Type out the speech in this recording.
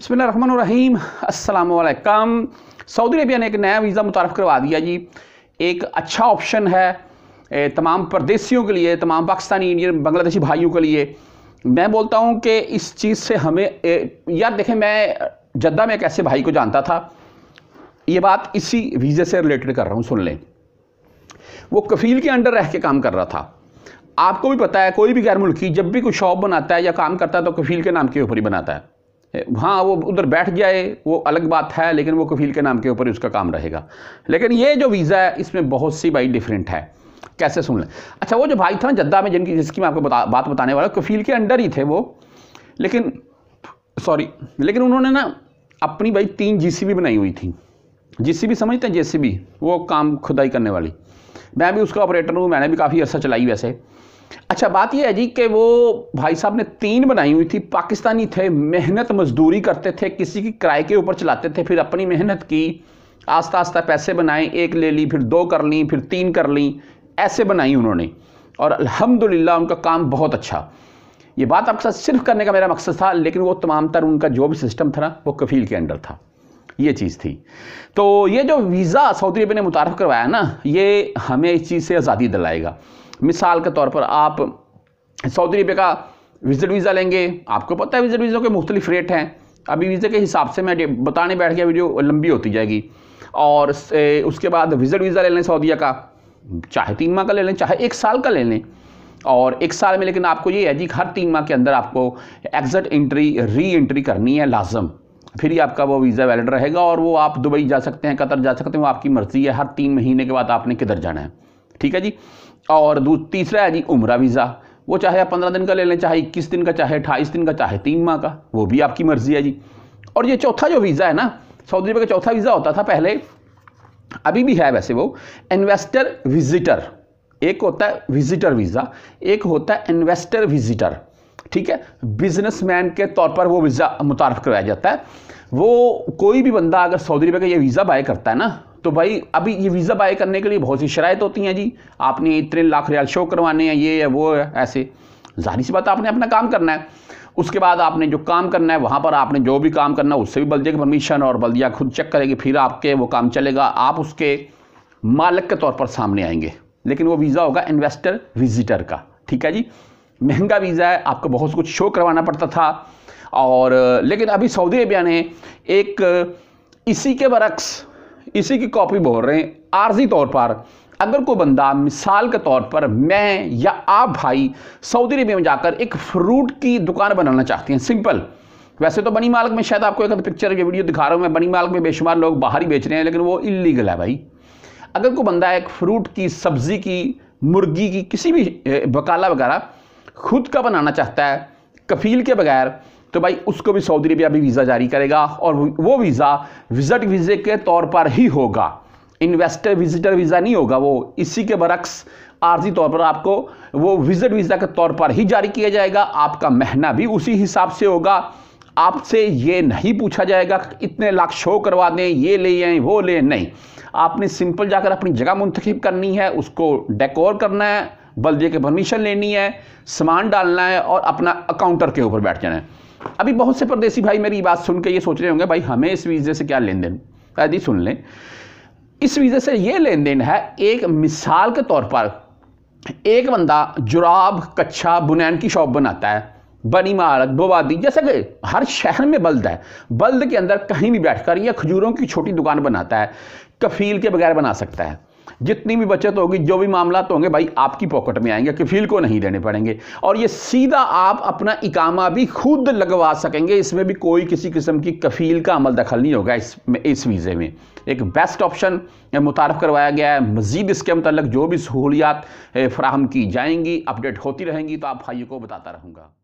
बसमीम अल्लाम Saudi Arabia ने एक नया वीज़ा मुतारफ़ करवा दिया जी एक अच्छा ऑप्शन है तमाम परदेसियों के लिए तमाम पाकिस्तानी इंडियन बांग्लादेशी भाइयों के लिए मैं बोलता हूँ कि इस चीज़ से हमें यार देखें मैं जद्दा में एक ऐसे भाई को जानता था ये बात इसी वीज़े से रिलेटेड कर रहा हूँ सुन लें वो कफील के अंडर रह के काम कर रहा था आपको भी पता है कोई भी गैर मुल्की जब भी कोई शॉप बनाता है या काम करता है तो कफील के नाम के ऊपर ही बनाता है वहाँ वो उधर बैठ जाए वो अलग बात है लेकिन वो कफील के नाम के ऊपर उसका काम रहेगा लेकिन ये जो वीज़ा है इसमें बहुत सी भाई डिफरेंट है कैसे सुन लें अच्छा वो जो भाई था ना जद्दा में जिनकी जिसकी मैं आपको बता, बात बताने वाला कफील के अंडर ही थे वो लेकिन सॉरी लेकिन उन्होंने ना अपनी भाई तीन जी बनाई हुई थी जी समझते हैं जे वो काम खुदाई करने वाली मैं भी उसका ऑपरेटर हूँ मैंने भी काफ़ी अर्सा चलाई वैसे अच्छा बात यह है जी कि वो भाई साहब ने तीन बनाई हुई थी पाकिस्तानी थे मेहनत मजदूरी करते थे किसी की किराए के ऊपर चलाते थे फिर अपनी मेहनत की आस्ता आस्ता पैसे बनाए एक ले ली फिर दो कर ली फिर तीन कर ली ऐसे बनाई उन्होंने और अल्हम्दुलिल्लाह उनका काम बहुत अच्छा ये बात आपके साथ सिर्फ करने का मेरा मकसद था लेकिन वो तमाम तर उनका जो भी सिस्टम था ना वो कफील के अंडर था ये चीज़ थी तो ये जो वीज़ा सऊदी अरब ने मुतारफ़ करवाया ना ये हमें इस चीज़ से आज़ादी दिलाएगा मिसाल के तौर पर आप सऊदी अरबिया का विजिट वीज़ा लेंगे आपको पता है विजिट वीज़ा के मुख्तलिफ रेट हैं अभी वीज़े के हिसाब से मैं बताने बैठ गया वीडियो लंबी होती जाएगी और उसके बाद विजिट वीज़ा ले लें सऊदीया का चाहे तीन माह का ले लें चाहे एक साल का ले लें और एक साल में लेकिन आपको ये है जी हर तीन माह के अंदर आपको एग्ज़िट एंट्री री एंट्री करनी है लाजम फिर ही आपका वो वीज़ा वैलिड रहेगा और वो आप दुबई जा सकते हैं कतर जा सकते हैं वो आपकी मर्ज़ी है हर तीन महीने के बाद आपने किधर जाना है ठीक है जी और तीसरा है जी उम्र वीज़ा वो चाहे आप पंद्रह दिन का ले लें चाहे इक्कीस दिन का चाहे अट्ठाईस दिन का चाहे तीन माह का वो भी आपकी मर्ज़ी है जी और ये चौथा जो वीज़ा है ना सऊदी अरब का चौथा वीज़ा होता था पहले अभी भी है वैसे वो इन्वेस्टर विजिटर एक होता है विजिटर वीज़ा एक होता है इन्वेस्टर विजिटर ठीक है बिजनेसमैन के तौर पर वो वीज़ा मुतारफ़ करवाया जाता है वो कोई भी बंदा अगर सऊदी अरब का ये वीज़ा बाय करता है ना तो भाई अभी ये वीज़ा बाय करने के लिए बहुत सी शरात होती हैं जी आपने इतने लाख रियाल शो करवाने हैं ये है वो है ऐसे जाहिर सी बात आपने अपना काम करना है उसके बाद आपने जो काम करना है वहाँ पर आपने जो भी काम करना है उससे भी बल्दिया की परमिशन और बल्दिया खुद चेक करेगी फिर आपके वो काम चलेगा आप उसके मालक के तौर पर सामने आएंगे लेकिन वो वीज़ा होगा इन्वेस्टर विजिटर का ठीक है जी महंगा वीज़ा है आपको बहुत कुछ शो करवाना पड़ता था और लेकिन अभी सऊदी अरबिया ने एक इसी के बरक्स इसी की कॉपी बोल रहे हैं आर्जी तौर पर अगर कोई बंदा मिसाल के तौर पर मैं या आप भाई सऊदी अरबिया में जाकर एक फ्रूट की दुकान बनाना चाहते हैं सिंपल वैसे तो बनी मालक में शायद आपको एक पिक्चर या वीडियो दिखा रहा हूँ मैं बनी मालक में बेशुमार लोग बाहर ही बेच रहे हैं लेकिन वो इलीगल है भाई अगर कोई बंदा एक फ्रूट की सब्ज़ी की मुर्गी की किसी भी बकाला वगैरह खुद का बनाना चाहता है कफील के बगैर तो भाई उसको भी सऊदी अरेबिया भी वीज़ा जारी करेगा और वो वीज़ा विजिट वीज़े के तौर पर ही होगा इन्वेस्टर विजिटर वीज़ा नहीं होगा वो इसी के बरक्स आर्जी तौर पर आपको वो विजिट वीज़ा के तौर पर ही जारी किया जाएगा आपका महीना भी उसी हिसाब से होगा आपसे ये नहीं पूछा जाएगा इतने लाख शो करवा दें ये ले आए वो ले नहीं आपने सिंपल जाकर अपनी जगह मुंतखब करनी है उसको डेकोर करना है बल्दे के परमिशन लेनी है सामान डालना है और अपना अकाउंटर के ऊपर बैठ जाना है अभी बहुत से परदेसी भाई मेरी बात सुनकर ये सोच रहे होंगे भाई हमें इस वीज़े से क्या लेन देन यदि सुन लें इस वीज़े से ये लेन देन है एक मिसाल के तौर पर एक बंदा जुराब कच्छा बुनैन की शॉप बनाता है बनी मारक बोवादी जैसे कि हर शहर में बल्द है बल्द के अंदर कहीं भी बैठकर या खजूरों की छोटी दुकान बनाता है कफील के बगैर बना सकता है जितनी भी बचत होगी जो भी मामला होंगे भाई आपकी पॉकेट में आएंगे किफील को नहीं देने पड़ेंगे और ये सीधा आप अपना इकामा भी खुद लगवा सकेंगे इसमें भी कोई किसी किस्म की कफील का अमल दखल नहीं होगा इस इस वीज़े में एक बेस्ट ऑप्शन मुतारफ़ करवाया गया है मज़ीद इसके मतलब जो भी सहूलियात फ्राहम की जाएंगी अपडेट होती रहेंगी तो आप भाइयों को बताता रहूँगा